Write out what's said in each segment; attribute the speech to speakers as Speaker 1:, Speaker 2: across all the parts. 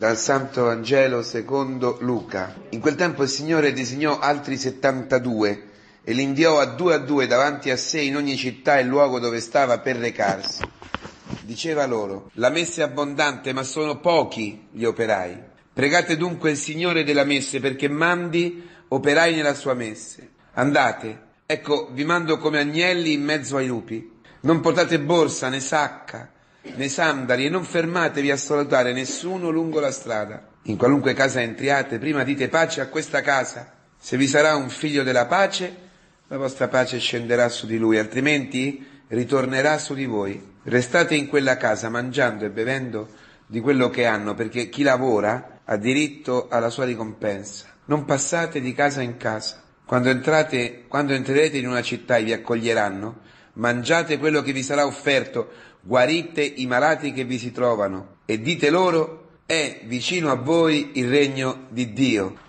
Speaker 1: Dal Santo Vangelo secondo Luca. In quel tempo il Signore designò altri 72 e li inviò a due a due davanti a sé in ogni città e luogo dove stava per recarsi. Diceva loro, la messa è abbondante ma sono pochi gli operai. Pregate dunque il Signore della messa perché mandi operai nella sua messa. Andate, ecco vi mando come agnelli in mezzo ai lupi. Non portate borsa né sacca nei sandali e non fermatevi a salutare nessuno lungo la strada. In qualunque casa entriate, prima dite pace a questa casa. Se vi sarà un figlio della pace, la vostra pace scenderà su di lui, altrimenti ritornerà su di voi. Restate in quella casa mangiando e bevendo di quello che hanno, perché chi lavora ha diritto alla sua ricompensa. Non passate di casa in casa. Quando, entrate, quando entrerete in una città e vi accoglieranno, mangiate quello che vi sarà offerto, guarite i malati che vi si trovano e dite loro è vicino a voi il regno di Dio.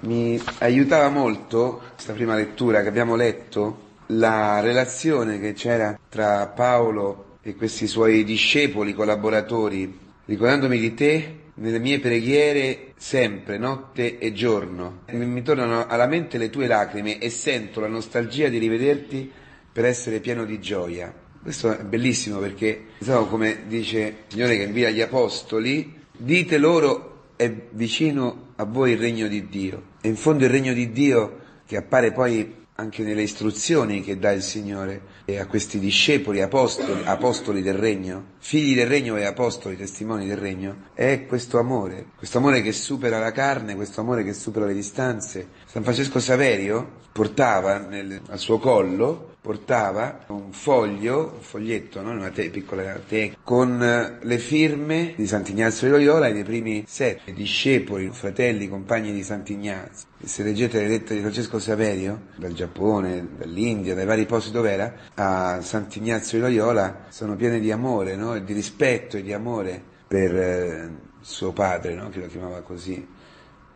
Speaker 1: Mi aiutava molto questa prima lettura che abbiamo letto, la relazione che c'era tra Paolo e questi suoi discepoli, collaboratori, ricordandomi di te nelle mie preghiere sempre, notte e giorno. Mi tornano alla mente le tue lacrime e sento la nostalgia di rivederti per essere pieno di gioia. Questo è bellissimo perché, diciamo, come dice il Signore che invia gli apostoli, dite loro è vicino a voi il regno di Dio. E in fondo il regno di Dio che appare poi anche nelle istruzioni che dà il Signore a questi discepoli, apostoli, apostoli del regno, figli del regno e apostoli, testimoni del regno, è questo amore, questo amore che supera la carne, questo amore che supera le distanze, San Francesco Saverio portava nel, al suo collo portava un foglio, un foglietto, no? una te- piccola teca, con eh, le firme di Sant'Ignazio di Loyola e dei primi sette discepoli, fratelli, compagni di Sant'Ignazio. E se leggete le lettere di Francesco Saverio, dal Giappone, dall'India, dai vari posti dove era, a Sant'Ignazio di Loyola sono piene di amore, no? di rispetto e di amore per eh, suo padre, no? che lo chiamava così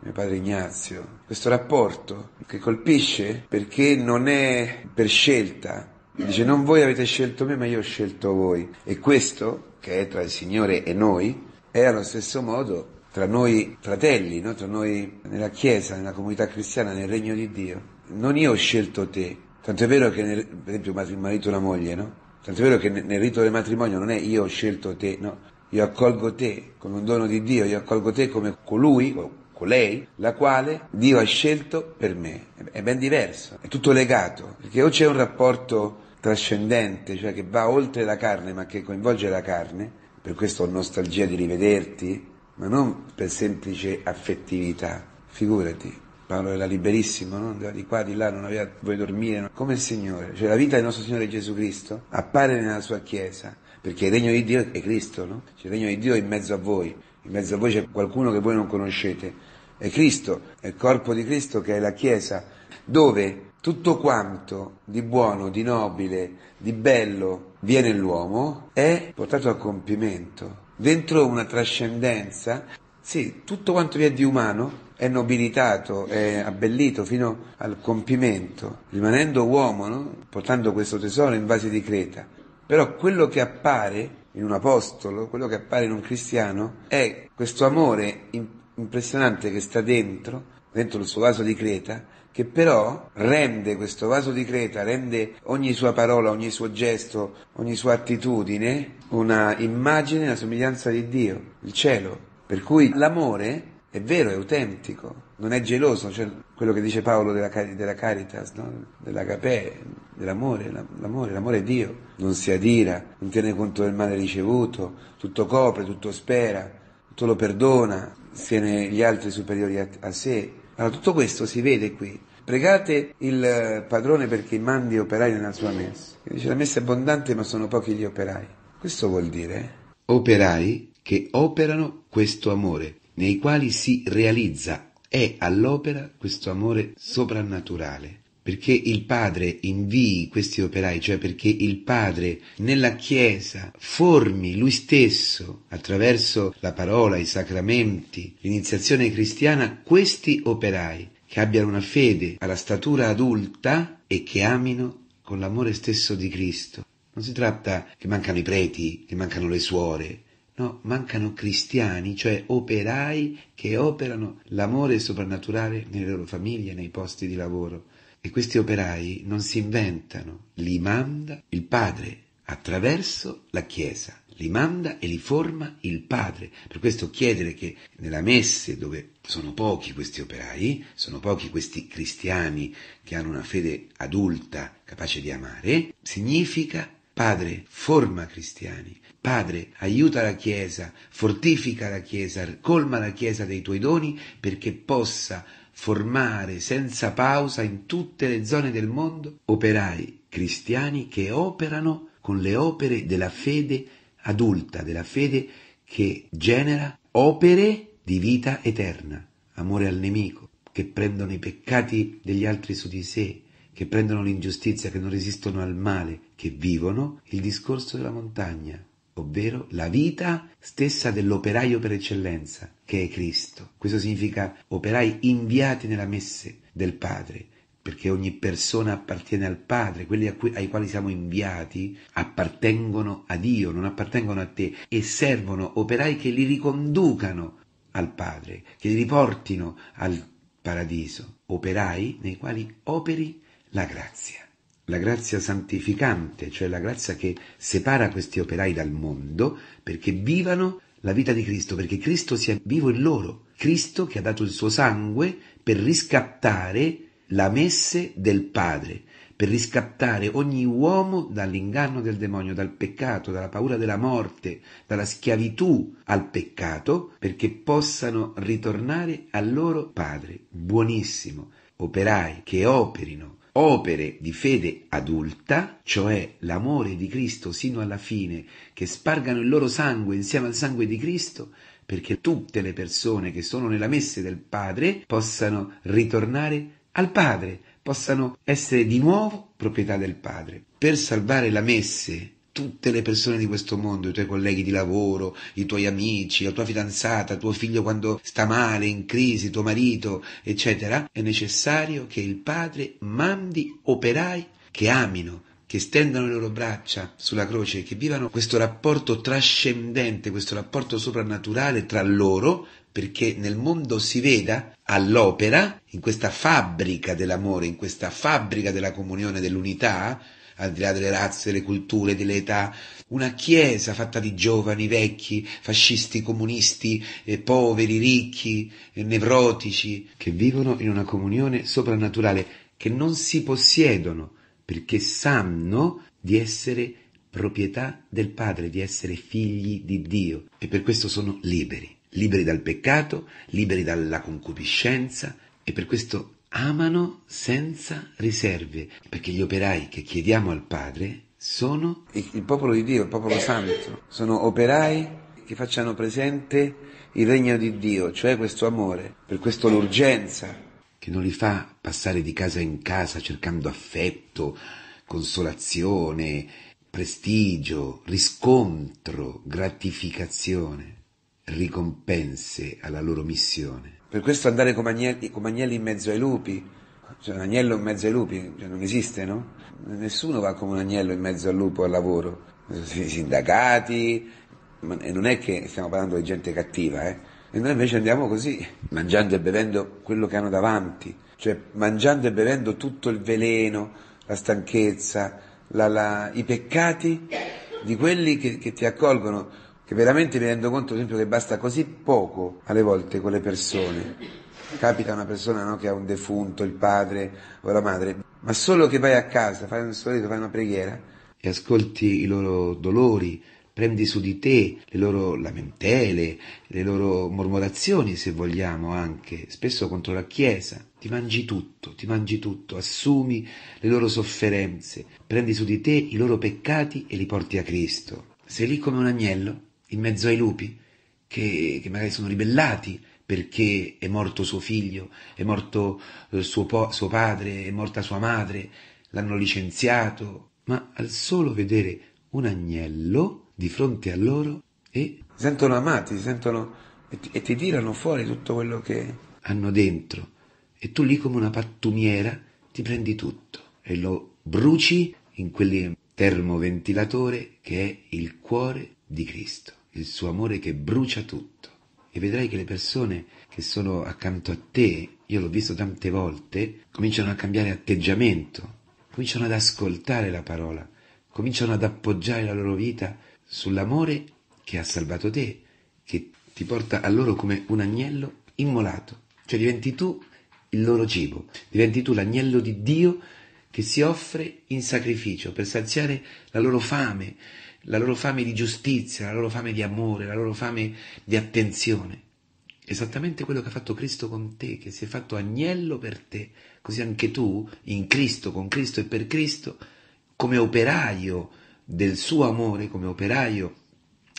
Speaker 1: mio padre Ignazio, questo rapporto che colpisce perché non è per scelta. Dice non voi avete scelto me ma io ho scelto voi. E questo, che è tra il Signore e noi, è allo stesso modo tra noi fratelli, no? tra noi nella Chiesa, nella comunità cristiana, nel regno di Dio. Non io ho scelto te, tanto è vero che nel, per esempio un marito e una moglie, no? Tanto è vero che nel, nel rito del matrimonio non è io ho scelto te, no? Io accolgo te come un dono di Dio, io accolgo te come colui, colei, la quale Dio ha scelto per me. È ben diverso, è tutto legato, perché o c'è un rapporto trascendente, cioè che va oltre la carne ma che coinvolge la carne, per questo ho nostalgia di rivederti, ma non per semplice affettività, figurati. Paolo era liberissimo, no? andava di qua, di là, non aveva dove dormire, no? come il Signore. Cioè la vita del nostro Signore Gesù Cristo appare nella sua Chiesa, perché il regno di Dio è Cristo, no? Cioè, il regno di Dio è in mezzo a voi, in mezzo a voi c'è qualcuno che voi non conoscete, è Cristo, è il corpo di Cristo che è la Chiesa, dove tutto quanto di buono, di nobile, di bello viene l'uomo, è portato a compimento, dentro una trascendenza, sì, tutto quanto vi è di umano è nobilitato, è abbellito fino al compimento, rimanendo uomo, no? portando questo tesoro in vasi di creta. Però quello che appare in un apostolo, quello che appare in un cristiano, è questo amore in impressionante che sta dentro, dentro il suo vaso di creta, che però rende questo vaso di creta, rende ogni sua parola, ogni suo gesto, ogni sua attitudine una immagine, una somiglianza di Dio, il cielo. Per cui l'amore è vero, è autentico, non è geloso, cioè quello che dice Paolo della, della Caritas, no? dell'agapè, dell'amore, l'amore, l'amore è Dio, non si adira, non tiene conto del male ricevuto, tutto copre, tutto spera, tutto lo perdona, siano gli altri superiori a, a sé. Allora tutto questo si vede qui. Pregate il eh, padrone perché mandi operai nella sua messa. E dice la messa è abbondante ma sono pochi gli operai. Questo vuol dire operai che operano questo amore, nei quali si realizza, è all'opera questo amore soprannaturale perché il Padre invii questi operai, cioè perché il Padre nella Chiesa formi lui stesso, attraverso la parola, i sacramenti, l'iniziazione cristiana, questi operai che abbiano una fede alla statura adulta e che amino con l'amore stesso di Cristo. Non si tratta che mancano i preti, che mancano le suore, no, mancano cristiani, cioè operai che operano l'amore soprannaturale nelle loro famiglie, nei posti di lavoro e questi operai non si inventano, li manda il Padre attraverso la Chiesa, li manda e li forma il Padre. Per questo chiedere che nella messe, dove sono pochi questi operai, sono pochi questi cristiani che hanno una fede adulta, capace di amare, significa Padre, forma cristiani. Padre, aiuta la Chiesa, fortifica la Chiesa, colma la Chiesa dei tuoi doni perché possa formare senza pausa in tutte le zone del mondo operai cristiani che operano con le opere della fede adulta, della fede che genera opere di vita eterna, amore al nemico, che prendono i peccati degli altri su di sé, che prendono l'ingiustizia, che non resistono al male, che vivono il discorso della montagna, ovvero la vita stessa dell'operaio per eccellenza, che è Cristo. Questo significa operai inviati nella messe del Padre, perché ogni persona appartiene al Padre, quelli cui, ai quali siamo inviati appartengono a Dio, non appartengono a te e servono operai che li riconducano al Padre, che li riportino al paradiso, operai nei quali operi la grazia la grazia santificante, cioè la grazia che separa questi operai dal mondo perché vivano la vita di Cristo, perché Cristo sia vivo in loro. Cristo che ha dato il suo sangue per riscattare la messe del Padre, per riscattare ogni uomo dall'inganno del demonio, dal peccato, dalla paura della morte, dalla schiavitù al peccato, perché possano ritornare al loro Padre, buonissimo, operai che operino opere di fede adulta, cioè l'amore di Cristo sino alla fine, che spargano il loro sangue insieme al sangue di Cristo, perché tutte le persone che sono nella messe del Padre possano ritornare al Padre, possano essere di nuovo proprietà del Padre. Per salvare la messe tutte le persone di questo mondo, i tuoi colleghi di lavoro, i tuoi amici, la tua fidanzata, tuo figlio quando sta male, in crisi, tuo marito, eccetera, è necessario che il Padre mandi operai che amino, che stendano le loro braccia sulla croce, che vivano questo rapporto trascendente, questo rapporto soprannaturale tra loro, perché nel mondo si veda all'opera, in questa fabbrica dell'amore, in questa fabbrica della comunione, dell'unità, al di là delle razze, delle culture, delle età, una chiesa fatta di giovani, vecchi, fascisti, comunisti, eh, poveri, ricchi, eh, nevrotici, che vivono in una comunione soprannaturale, che non si possiedono, perché sanno di essere proprietà del Padre, di essere figli di Dio e per questo sono liberi, liberi dal peccato, liberi dalla concupiscenza e per questo amano senza riserve, perché gli operai che chiediamo al Padre sono il popolo di Dio, il popolo santo, sono operai che facciano presente il regno di Dio, cioè questo amore, per questo l'urgenza, che non li fa passare di casa in casa cercando affetto, consolazione, prestigio, riscontro, gratificazione, ricompense alla loro missione. Per questo andare come agnelli, come agnelli in mezzo ai lupi, cioè un agnello in mezzo ai lupi, cioè non esiste, no? Nessuno va come un agnello in mezzo al lupo al lavoro. I sindacati, e non è che stiamo parlando di gente cattiva, eh? E noi invece andiamo così, mangiando e bevendo quello che hanno davanti, cioè mangiando e bevendo tutto il veleno, la stanchezza, la, la, i peccati di quelli che, che ti accolgono che veramente mi rendo conto, per esempio, che basta così poco alle volte con le persone. Capita una persona no, che ha un defunto, il padre o la madre, ma solo che vai a casa, fai un sorriso, fai una preghiera e ascolti i loro dolori, prendi su di te le loro lamentele, le loro mormorazioni, se vogliamo anche, spesso contro la Chiesa. Ti mangi tutto, ti mangi tutto, assumi le loro sofferenze, prendi su di te i loro peccati e li porti a Cristo. Sei lì come un agnello in mezzo ai lupi che, che magari sono ribellati perché è morto suo figlio, è morto eh, suo, po- suo padre, è morta sua madre, l'hanno licenziato, ma al solo vedere un agnello di fronte a loro e... si Sentono amati, sentono e ti, e ti tirano fuori tutto quello che... Hanno dentro e tu lì come una pattumiera ti prendi tutto e lo bruci in quel termoventilatore che è il cuore di Cristo il suo amore che brucia tutto. E vedrai che le persone che sono accanto a te, io l'ho visto tante volte, cominciano a cambiare atteggiamento, cominciano ad ascoltare la parola, cominciano ad appoggiare la loro vita sull'amore che ha salvato te, che ti porta a loro come un agnello immolato, cioè diventi tu il loro cibo, diventi tu l'agnello di Dio che si offre in sacrificio per saziare la loro fame, la loro fame di giustizia, la loro fame di amore, la loro fame di attenzione. Esattamente quello che ha fatto Cristo con te, che si è fatto agnello per te, così anche tu, in Cristo, con Cristo e per Cristo, come operaio del suo amore, come operaio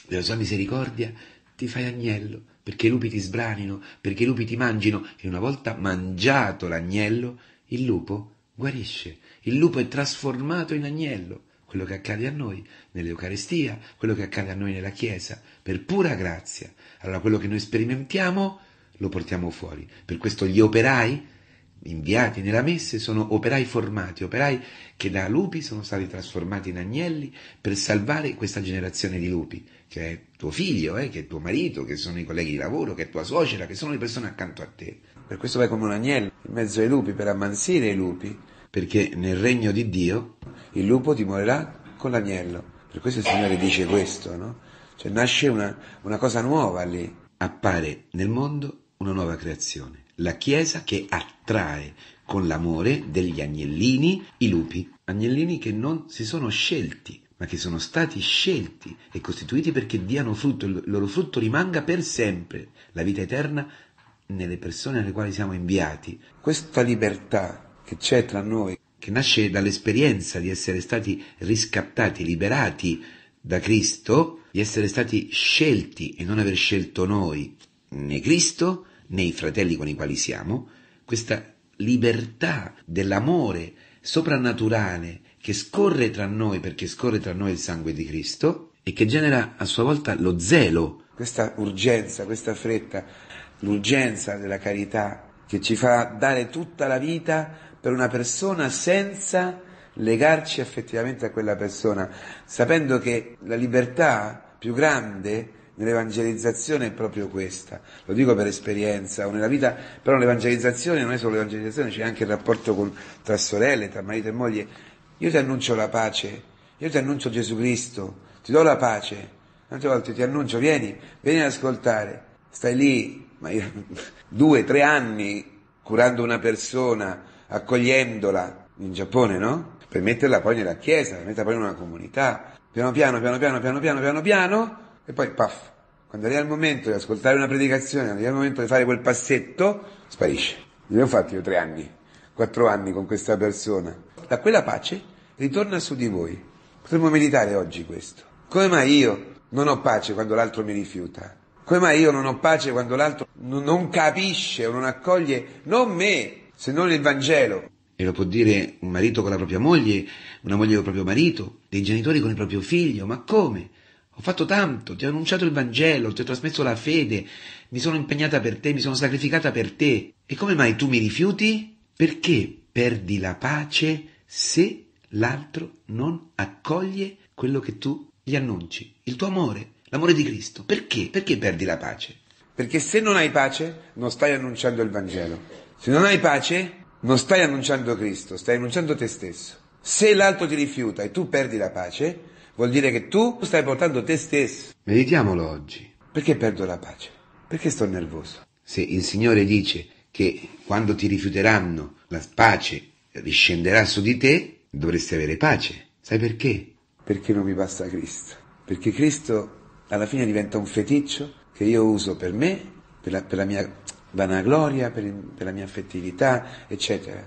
Speaker 1: della sua misericordia, ti fai agnello, perché i lupi ti sbranino, perché i lupi ti mangino, e una volta mangiato l'agnello, il lupo guarisce. Il lupo è trasformato in agnello. Quello che accade a noi nell'Eucarestia, quello che accade a noi nella Chiesa, per pura grazia. Allora quello che noi sperimentiamo lo portiamo fuori. Per questo gli operai inviati nella messe sono operai formati, operai che da lupi sono stati trasformati in agnelli per salvare questa generazione di lupi, che è tuo figlio, eh, che è tuo marito, che sono i colleghi di lavoro, che è tua suocera, che sono le persone accanto a te. Per questo vai come un agnello in mezzo ai lupi per ammansire i lupi, perché nel regno di Dio il lupo ti morirà con l'agnello. Per questo il Signore dice questo, no? Cioè nasce una, una cosa nuova lì. Appare nel mondo una nuova creazione la chiesa che attrae con l'amore degli agnellini i lupi, agnellini che non si sono scelti, ma che sono stati scelti e costituiti perché diano frutto, il loro frutto rimanga per sempre, la vita eterna nelle persone alle quali siamo inviati. Questa libertà che c'è tra noi, che nasce dall'esperienza di essere stati riscattati, liberati da Cristo, di essere stati scelti e non aver scelto noi né Cristo nei fratelli con i quali siamo, questa libertà dell'amore soprannaturale che scorre tra noi perché scorre tra noi il sangue di Cristo e che genera a sua volta lo zelo. Questa urgenza, questa fretta, l'urgenza della carità che ci fa dare tutta la vita per una persona senza legarci effettivamente a quella persona, sapendo che la libertà più grande L'evangelizzazione è proprio questa, lo dico per esperienza o nella vita, però l'evangelizzazione non è solo l'evangelizzazione, c'è anche il rapporto con, tra sorelle, tra marito e moglie. Io ti annuncio la pace, io ti annuncio Gesù Cristo, ti do la pace. Tante volte ti annuncio, vieni, vieni ad ascoltare. Stai lì, ma io, due, tre anni curando una persona, accogliendola, in Giappone, no? Per metterla poi nella chiesa, per metterla poi in una comunità. Piano piano, piano piano, piano piano, piano piano e poi paf, quando arriva il momento di ascoltare una predicazione, quando arriva il momento di fare quel passetto, sparisce. Ne ho fatti io tre anni, quattro anni con questa persona. Da quella pace ritorna su di voi. Potremmo meditare oggi questo. Come mai io non ho pace quando l'altro mi rifiuta? Come mai io non ho pace quando l'altro non capisce o non accoglie non me, se non il Vangelo? E lo può dire un marito con la propria moglie, una moglie con il proprio marito, dei genitori con il proprio figlio, ma come? Ho fatto tanto, ti ho annunciato il Vangelo, ti ho trasmesso la fede, mi sono impegnata per te, mi sono sacrificata per te. E come mai tu mi rifiuti? Perché perdi la pace se l'altro non accoglie quello che tu gli annunci, il tuo amore, l'amore di Cristo. Perché? Perché perdi la pace? Perché se non hai pace, non stai annunciando il Vangelo. Se non hai pace, non stai annunciando Cristo, stai annunciando te stesso. Se l'altro ti rifiuta e tu perdi la pace, Vuol dire che tu stai portando te stesso. Meditiamolo oggi. Perché perdo la pace? Perché sto nervoso? Se il Signore dice che quando ti rifiuteranno la pace riscenderà su di te, dovresti avere pace. Sai perché? Perché non mi basta Cristo. Perché Cristo alla fine diventa un feticcio che io uso per me, per la, per la mia vanagloria, per, per la mia affettività, eccetera.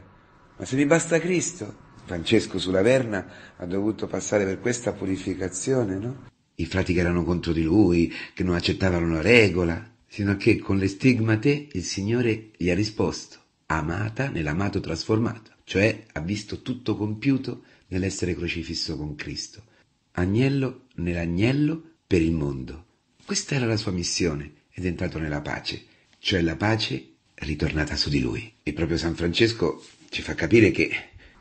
Speaker 1: Ma se mi basta Cristo, Francesco sulla Verna ha dovuto passare per questa purificazione, no? I frati che erano contro di lui, che non accettavano la regola, sino a che con le stigmate il Signore gli ha risposto, amata nell'amato trasformato, cioè ha visto tutto compiuto nell'essere crocifisso con Cristo, agnello nell'agnello per il mondo. Questa era la sua missione ed è entrato nella pace, cioè la pace ritornata su di lui. E proprio San Francesco ci fa capire che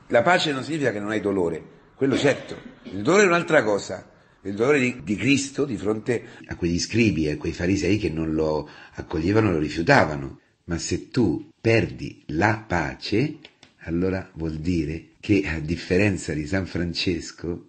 Speaker 1: la pace non significa che non hai dolore, quello certo. Il dolore è un'altra cosa. Il dolore di, di Cristo di fronte a quegli scribi e a quei farisei che non lo accoglievano, lo rifiutavano. Ma se tu perdi la pace, allora vuol dire che a differenza di San Francesco,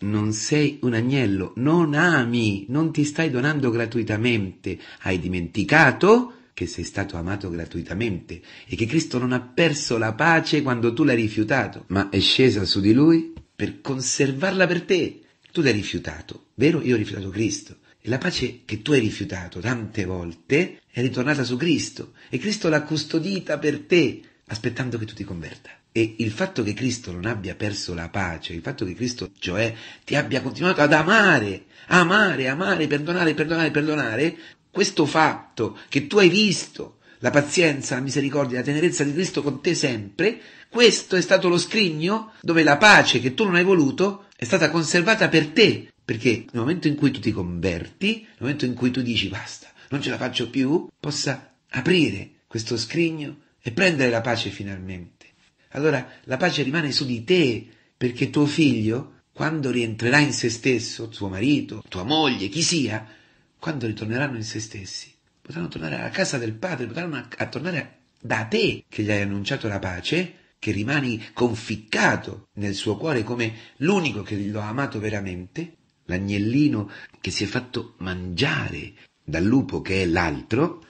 Speaker 1: non sei un agnello, non ami, non ti stai donando gratuitamente, hai dimenticato che sei stato amato gratuitamente e che Cristo non ha perso la pace quando tu l'hai rifiutato, ma è scesa su di lui per conservarla per te. Tu l'hai rifiutato, vero? Io ho rifiutato Cristo. E la pace che tu hai rifiutato tante volte è ritornata su Cristo e Cristo l'ha custodita per te, aspettando che tu ti converta. E il fatto che Cristo non abbia perso la pace, il fatto che Cristo, cioè, ti abbia continuato ad amare, amare, amare, perdonare, perdonare, perdonare, questo fatto che tu hai visto, la pazienza, la misericordia, la tenerezza di Cristo con te sempre, questo è stato lo scrigno dove la pace che tu non hai voluto è stata conservata per te, perché nel momento in cui tu ti converti, nel momento in cui tu dici basta, non ce la faccio più, possa aprire questo scrigno e prendere la pace finalmente. Allora la pace rimane su di te, perché tuo figlio, quando rientrerà in se stesso, tuo marito, tua moglie, chi sia, quando ritorneranno in se stessi, potranno tornare alla casa del Padre, potranno a, a tornare da te che gli hai annunciato la pace, che rimani conficcato nel suo cuore come l'unico che lo ha amato veramente, l'agnellino che si è fatto mangiare dal lupo che è l'altro,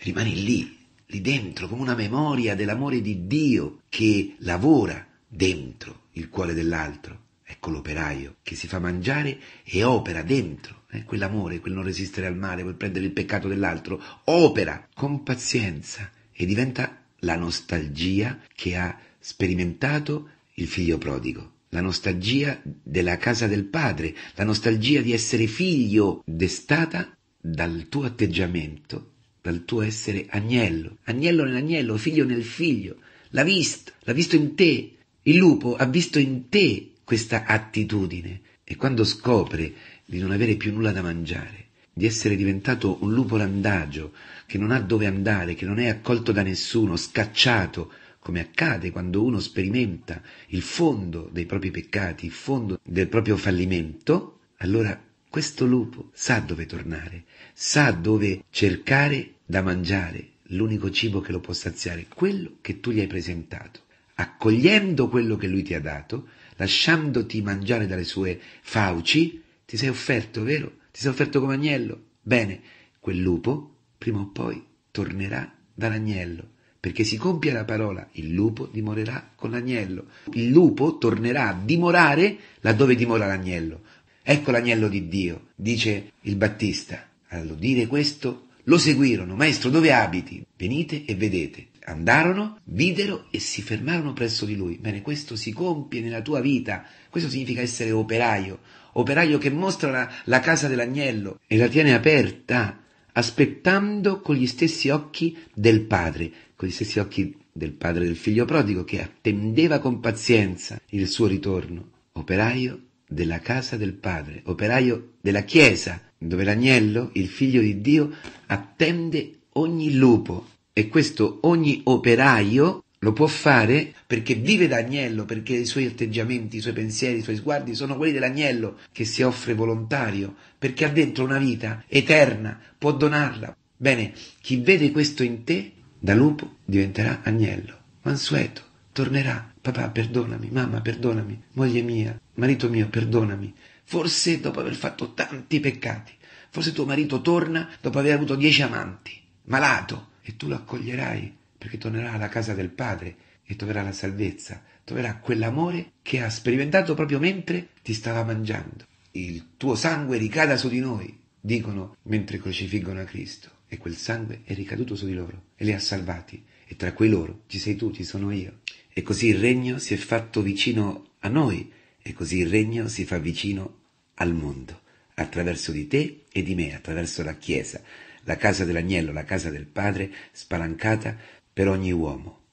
Speaker 1: rimani lì, lì dentro, come una memoria dell'amore di Dio che lavora dentro il cuore dell'altro. Ecco l'operaio che si fa mangiare e opera dentro, eh, quell'amore, quel non resistere al male, quel prendere il peccato dell'altro, opera con pazienza e diventa la nostalgia che ha sperimentato il figlio prodigo, la nostalgia della casa del padre, la nostalgia di essere figlio destata dal tuo atteggiamento, dal tuo essere agnello, agnello nell'agnello, figlio nel figlio, l'ha visto, l'ha visto in te, il lupo ha visto in te questa attitudine e quando scopre di non avere più nulla da mangiare, di essere diventato un lupo randagio che non ha dove andare, che non è accolto da nessuno, scacciato, come accade quando uno sperimenta il fondo dei propri peccati, il fondo del proprio fallimento, allora questo lupo sa dove tornare, sa dove cercare da mangiare l'unico cibo che lo può saziare, quello che tu gli hai presentato. Accogliendo quello che lui ti ha dato, lasciandoti mangiare dalle sue fauci, ti sei offerto, vero? Ti sei offerto come agnello. Bene, quel lupo prima o poi tornerà dall'agnello, perché si compie la parola, il lupo dimorerà con l'agnello. Il lupo tornerà a dimorare laddove dimora l'agnello. Ecco l'agnello di Dio, dice il Battista. dire questo lo seguirono, maestro dove abiti? Venite e vedete. Andarono, videro e si fermarono presso di lui. Bene, questo si compie nella tua vita. Questo significa essere operaio, operaio che mostra la, la casa dell'agnello e la tiene aperta, aspettando con gli stessi occhi del padre, con gli stessi occhi del padre del figlio prodigo che attendeva con pazienza il suo ritorno. Operaio della casa del padre, operaio della chiesa, dove l'agnello, il figlio di Dio, attende ogni lupo e questo ogni operaio lo può fare perché vive da agnello, perché i suoi atteggiamenti, i suoi pensieri, i suoi sguardi sono quelli dell'agnello che si offre volontario, perché ha dentro una vita eterna, può donarla. Bene, chi vede questo in te, da lupo diventerà agnello, mansueto, tornerà, papà perdonami, mamma perdonami, moglie mia, marito mio perdonami, forse dopo aver fatto tanti peccati, forse tuo marito torna dopo aver avuto dieci amanti, malato, e tu lo accoglierai perché tornerà alla casa del Padre e troverà la salvezza, troverà quell'amore che ha sperimentato proprio mentre ti stava mangiando. Il tuo sangue ricada su di noi, dicono mentre crocifiggono a Cristo. E quel sangue è ricaduto su di loro e li ha salvati. E tra quei loro ci sei tu, ci sono io. E così il regno si è fatto vicino a noi e così il regno si fa vicino al mondo, attraverso di te e di me, attraverso la Chiesa, la casa dell'agnello, la casa del Padre, spalancata per ogni uomo.